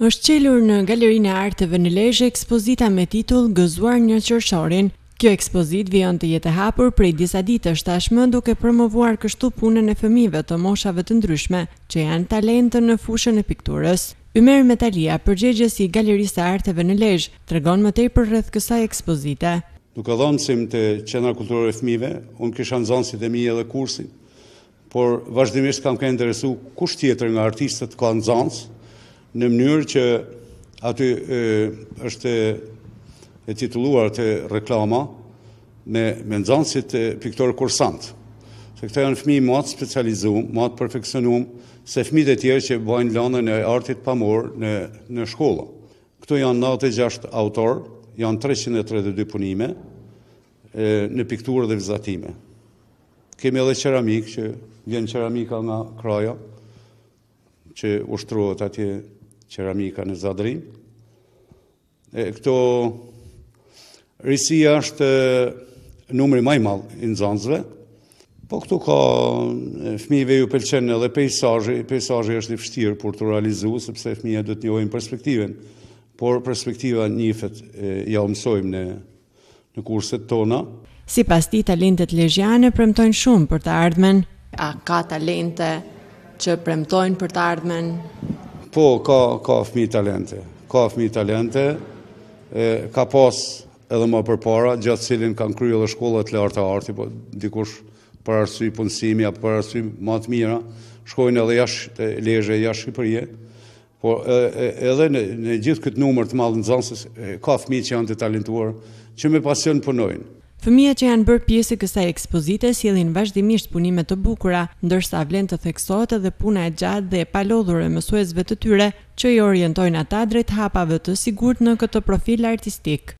është qelur në Galerinë e Arteve në Lezhë ekspozita me titull Gëzuar një qershorin. Kjo ekspozit vjen të jetë hapur prej disa ditësh tashmë duke promovuar kështu punën e fëmijëve të moshave të ndryshme që janë talentë në fushën e pikturës. Ymer Metalia, përgjegjës i Galerisë së Arteve në Lezhë, tregon më për rreth kësaj ekspozite. Duke dhënësim të qendra kulturore e fëmijëve, unë kisha nxënësit e mi edhe kursin, por vazhdimisht kam kënë interesu kush tjetër nga artistët ka nxënës, në mënyrë që aty është e tituluar të reklama me menzansit të piktorë kursantë. Se këta janë fmi matë specializu, matë perfekcionu, se fmi dhe tjerë që bëjnë lanën e artit pamor në shkolla. Këto janë 96 e autorë, janë 332 punime në pikturë dhe vizatime. Kemi edhe qëramikë që vjenë qëramika nga kraja, që ushtruat atje qeramika në Zadri. E këto risia është numri më i madh i nxënësve. Po këtu ka fëmijëve ju pëlqen edhe peizazhi, peizazhi është i vështirë për të realizuar sepse fmive dhëtë të perspektiven, perspektivën. Por perspektiva njihet ja mësojmë në në kurset tona. Si pas ti, talentet lejgjane premtojnë shumë për të ardhmen. A ka talente që premtojnë për të ardhmen? Po, ka ka fëmijë talente. Ka fëmijë talente. e, ka pas edhe më përpara, gjatë cilin kanë kryer dhe shkolla të a arti, po dikush për arsye punësimi apo për arsye më të mira, shkojnë edhe jashtë Lezhë, jashtë Shqipërisë. Po e, e, edhe në në gjithë këtë numër të madh nxënësve ka fëmijë që janë të talentuar, që me pasion punojnë. Fëmijët që janë bërë pjesë kësaj ekspozite sjellin vazhdimisht punime të bukura, ndërsa vlen të theksohet edhe puna e gjatë dhe e palodhur e mësuesve të tyre, që i orientojnë ata drejt hapave të sigurt në këtë profil artistik.